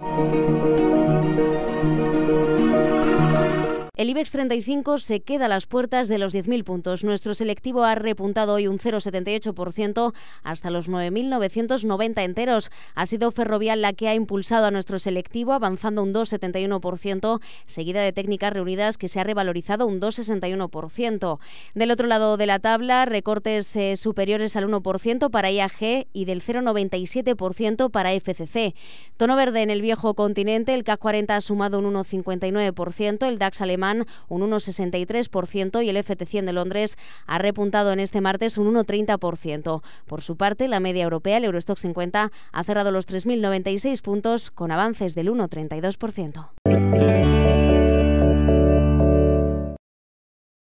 Thank you. El IBEX 35 se queda a las puertas de los 10.000 puntos. Nuestro selectivo ha repuntado hoy un 0,78% hasta los 9.990 enteros. Ha sido Ferrovial la que ha impulsado a nuestro selectivo, avanzando un 2,71%, seguida de Técnicas Reunidas, que se ha revalorizado un 2,61%. Del otro lado de la tabla, recortes eh, superiores al 1% para IAG y del 0,97% para FCC. Tono verde en el viejo continente, el CAC 40 ha sumado un 1,59%, el DAX alemán un 1,63% y el FT100 de Londres ha repuntado en este martes un 1,30%. Por su parte, la media europea, el Eurostock 50, ha cerrado los 3.096 puntos con avances del 1,32%.